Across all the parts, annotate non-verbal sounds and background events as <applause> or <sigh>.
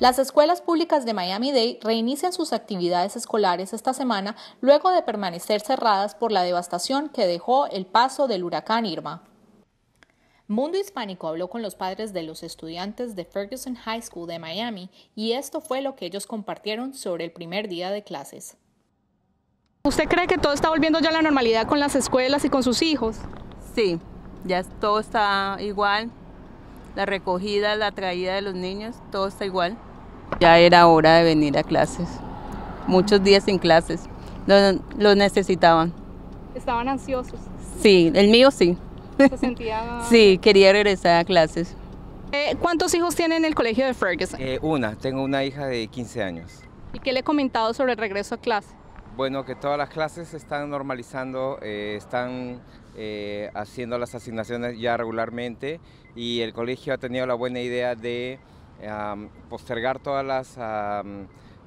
Las escuelas públicas de Miami-Dade reinician sus actividades escolares esta semana luego de permanecer cerradas por la devastación que dejó el paso del huracán Irma. Mundo Hispánico habló con los padres de los estudiantes de Ferguson High School de Miami y esto fue lo que ellos compartieron sobre el primer día de clases. ¿Usted cree que todo está volviendo ya a la normalidad con las escuelas y con sus hijos? Sí, ya todo está igual. La recogida, la traída de los niños, todo está igual. Ya era hora de venir a clases. Muchos días sin clases. Lo, necesitaban. ¿Estaban ansiosos? Sí, el mío sí. ¿Se sentía...? <laughs> sí, quería regresar a clases. Eh, ¿Cuántos hijos tiene en el colegio de Ferguson? Eh, una, tengo una hija de 15 años. ¿Y qué le he comentado sobre el regreso a clase? Bueno, que todas las clases se están normalizando, eh, están haciendo las asignaciones ya regularmente y el colegio ha tenido la buena idea de eh, postergar todas las,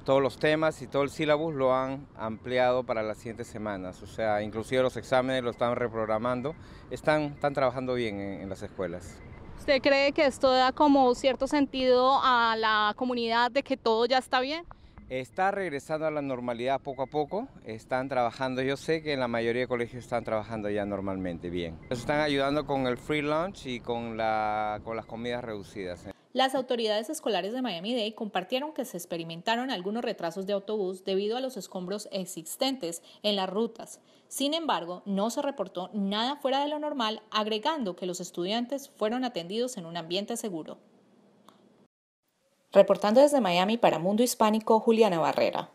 todos los temas y todo el sílabus lo han ampliado para las siguientes semanas. O sea, inclusive los exámenes lo están reprogramando. Están, están trabajando bien en, las escuelas. ¿Usted cree que esto da como cierto sentido a la comunidad de que todo ya está bien? Está regresando a la normalidad poco a poco, están trabajando, yo sé que en la mayoría de colegios están trabajando ya normalmente bien. Nos están ayudando con el free lunch y con, la, con las comidas reducidas. Las autoridades escolares de Miami-Dade compartieron que se experimentaron algunos retrasos de autobús debido a los escombros existentes en las rutas. Sin embargo, no se reportó nada fuera de lo normal, agregando que los estudiantes fueron atendidos en un ambiente seguro. Reportando desde Miami para Mundo Hispánico, Juliana Barrera.